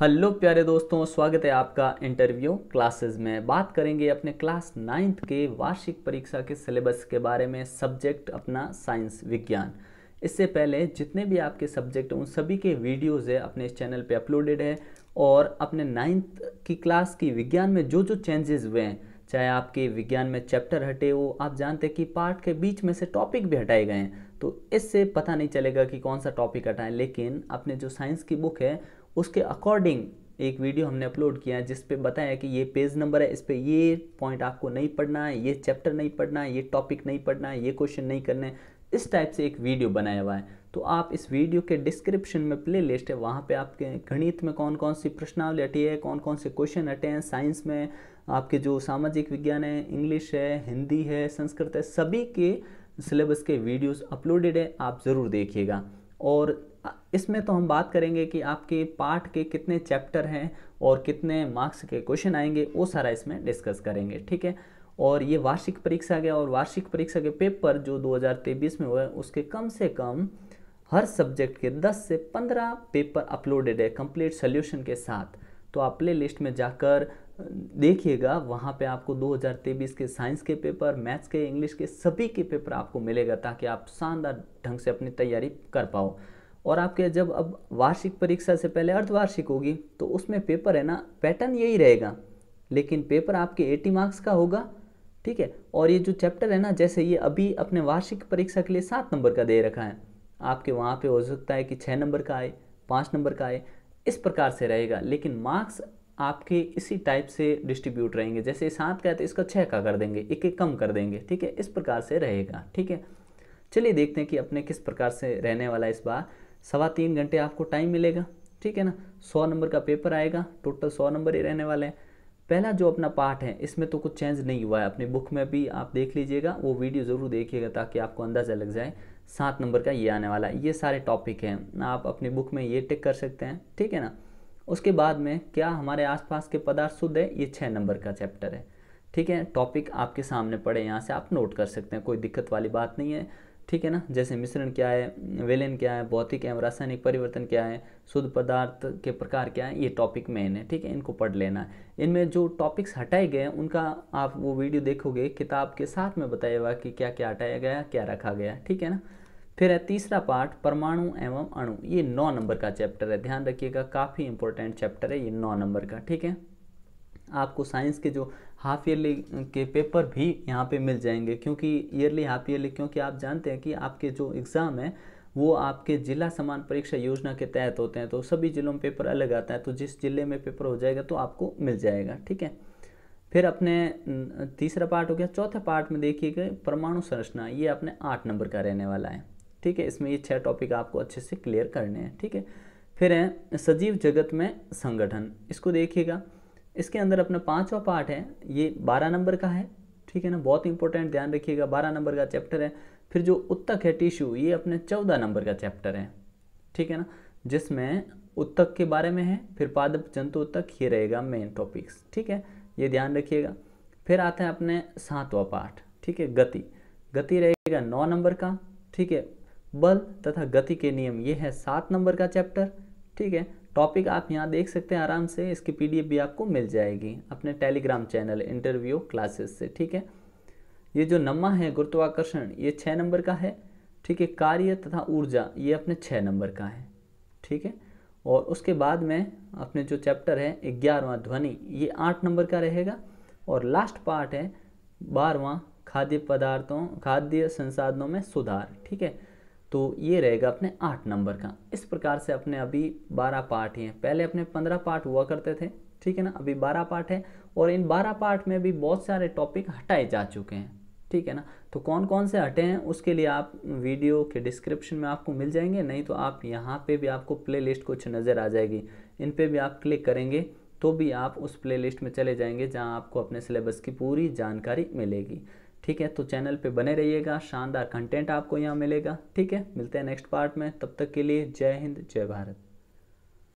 hello प्यारे दोस्तों स्वागत है आपका इंटरव्यू क्लासेस में बात करेंगे अपने क्लास नाइन्थ के वार्षिक परीक्षा के सिलेबस के बारे में सब्जेक्ट अपना साइंस विज्ञान इससे पहले जितने भी आपके सब्जेक्ट उन सभी के वीडियोस है अपने इस चैनल पे अपलोडेड है और अपने नाइन्थ की क्लास की विज्ञान में जो जो चेंजेस हुए हैं चाहे आपके विज्ञान में चैप्टर हटे हो आप जानते हैं कि पार्ट के बीच में से टॉपिक भी हटाए गए हैं तो इससे पता नहीं चलेगा कि कौन सा टॉपिक हटाएं लेकिन अपने जो साइंस की बुक है उसके अकॉर्डिंग एक वीडियो हमने अपलोड किया है जिसपे बताया कि ये पेज नंबर है इस पर ये पॉइंट आपको नहीं पढ़ना है ये चैप्टर नहीं पढ़ना है ये टॉपिक नहीं पढ़ना है ये क्वेश्चन नहीं करना है इस टाइप से एक वीडियो बनाया हुआ है तो आप इस वीडियो के डिस्क्रिप्शन में प्ले लिस्ट है वहाँ पे आपके गणित में कौन कौन सी प्रश्नावली हटी है कौन कौन से क्वेश्चन हटे हैं साइंस में आपके जो सामाजिक विज्ञान है इंग्लिश है हिंदी है संस्कृत है सभी के सिलेबस के वीडियोस अपलोडेड है आप ज़रूर देखिएगा और इसमें तो हम बात करेंगे कि आपके पाठ के कितने चैप्टर हैं और कितने मार्क्स के क्वेश्चन आएंगे वो सारा इसमें डिस्कस करेंगे ठीक है और ये वार्षिक परीक्षा गया और वार्षिक परीक्षा के पेपर जो 2023 में हुए उसके कम से कम हर सब्जेक्ट के 10 से 15 पेपर अपलोडेड है कंप्लीट सोल्यूशन के साथ तो आप प्ले लिस्ट में जाकर देखिएगा वहाँ पे आपको 2023 के साइंस के पेपर मैथ्स के इंग्लिश के सभी के पेपर आपको मिलेगा ताकि आप शानदार ढंग से अपनी तैयारी कर पाओ और आपके जब अब वार्षिक परीक्षा से पहले अर्धवार्षिक होगी तो उसमें पेपर है ना पैटर्न यही रहेगा लेकिन पेपर आपके 80 मार्क्स का होगा ठीक है और ये जो चैप्टर है ना जैसे ये अभी अपने वार्षिक परीक्षा के लिए सात नंबर का दे रखा है आपके वहाँ पर हो सकता है कि छः नंबर का आए पाँच नंबर का आए इस प्रकार से रहेगा लेकिन मार्क्स आपके इसी टाइप से डिस्ट्रीब्यूट रहेंगे जैसे सात का है तो इसको छः का कर देंगे एक एक कम कर देंगे ठीक है इस प्रकार से रहेगा ठीक है चलिए देखते हैं कि अपने किस प्रकार से रहने वाला इस बार सवा तीन घंटे आपको टाइम मिलेगा ठीक है ना सौ नंबर का पेपर आएगा टोटल सौ नंबर ही रहने वाले हैं पहला जो अपना पार्ट है इसमें तो कुछ चेंज नहीं हुआ है अपने बुक में भी आप देख लीजिएगा वो वीडियो ज़रूर देखिएगा ताकि आपको अंदाज़ा लग जाए सात नंबर का ये आने वाला है ये सारे टॉपिक हैं आप अपनी बुक में ये टिक कर सकते हैं ठीक है ना उसके बाद में क्या हमारे आसपास के पदार्थ शुद्ध है ये छः नंबर का चैप्टर है ठीक है टॉपिक आपके सामने पड़े यहाँ से आप नोट कर सकते हैं कोई दिक्कत वाली बात नहीं है ठीक है ना जैसे मिश्रण क्या है वेलन क्या है भौतिक एवं रासायनिक परिवर्तन क्या है शुद्ध पदार्थ के प्रकार क्या है ये टॉपिक मेन है ठीक है इनको पढ़ लेना इनमें जो टॉपिक्स हटाए गए हैं उनका आप वो वीडियो देखोगे किताब के साथ में बताएगा कि क्या क्या हटाया गया क्या रखा गया ठीक है ना फिर है तीसरा पार्ट परमाणु एवं अणु ये नौ नंबर का चैप्टर है ध्यान रखिएगा काफ़ी इंपॉर्टेंट चैप्टर है ये नौ नंबर का ठीक है आपको साइंस के जो हाफ ईयरली के पेपर भी यहाँ पे मिल जाएंगे क्योंकि ईयरली हाफ ईयरली क्योंकि आप जानते हैं कि आपके जो एग्ज़ाम है वो आपके ज़िला समान परीक्षा योजना के तहत होते हैं तो सभी ज़िलों में पेपर अलग आता है तो जिस ज़िले में पेपर हो जाएगा तो आपको मिल जाएगा ठीक है फिर अपने तीसरा पार्ट हो गया चौथे पार्ट में देखिएगा परमाणु संरचना ये अपने आठ नंबर का रहने वाला है ठीक है इसमें ये छह टॉपिक आपको अच्छे से क्लियर करने हैं ठीक है फिर है सजीव जगत में संगठन इसको देखिएगा इसके अंदर अपना पाँचवा पार्ट है ये बारह नंबर का है ठीक है ना बहुत इंपॉर्टेंट ध्यान रखिएगा बारह नंबर का चैप्टर है फिर जो उत्तक है टिश्यू ये अपने चौदह नंबर का चैप्टर है ठीक है ना जिसमें उत्तक के बारे में है फिर पादप जंतु उत्तक ये रहेगा मेन टॉपिक्स ठीक है ये ध्यान रखिएगा फिर आता है अपने सातवां पार्ट ठीक है गति गति रहेगा नौ नंबर का ठीक है बल तथा गति के नियम ये है सात नंबर का चैप्टर ठीक है टॉपिक आप यहाँ देख सकते हैं आराम से इसकी पीडीएफ भी आपको मिल जाएगी अपने टेलीग्राम चैनल इंटरव्यू क्लासेस से ठीक है ये जो नम्मा है गुरुत्वाकर्षण ये छः नंबर का है ठीक है कार्य तथा ऊर्जा ये अपने छः नंबर का है ठीक है और उसके बाद में अपने जो चैप्टर है ग्यारहवा ध्वनि ये आठ नंबर का रहेगा और लास्ट पार्ट है बारहवा खाद्य पदार्थों खाद्य संसाधनों में सुधार ठीक है तो ये रहेगा अपने आठ नंबर का इस प्रकार से अपने अभी बारह पार्ट हैं पहले अपने पंद्रह पार्ट हुआ करते थे ठीक है ना अभी बारह पार्ट है और इन बारह पार्ट में भी बहुत सारे टॉपिक हटाए जा चुके हैं ठीक है ना तो कौन कौन से हटे हैं उसके लिए आप वीडियो के डिस्क्रिप्शन में आपको मिल जाएंगे नहीं तो आप यहाँ पे भी आपको प्लेलिस्ट कुछ नज़र आ जाएगी इन पे भी आप क्लिक करेंगे तो भी आप उस प्लेलिस्ट में चले जाएंगे जहाँ आपको अपने सिलेबस की पूरी जानकारी मिलेगी ठीक है तो चैनल पे बने रहिएगा शानदार कंटेंट आपको यहाँ मिलेगा ठीक है मिलते हैं नेक्स्ट पार्ट में तब तक के लिए जय हिंद जय भारत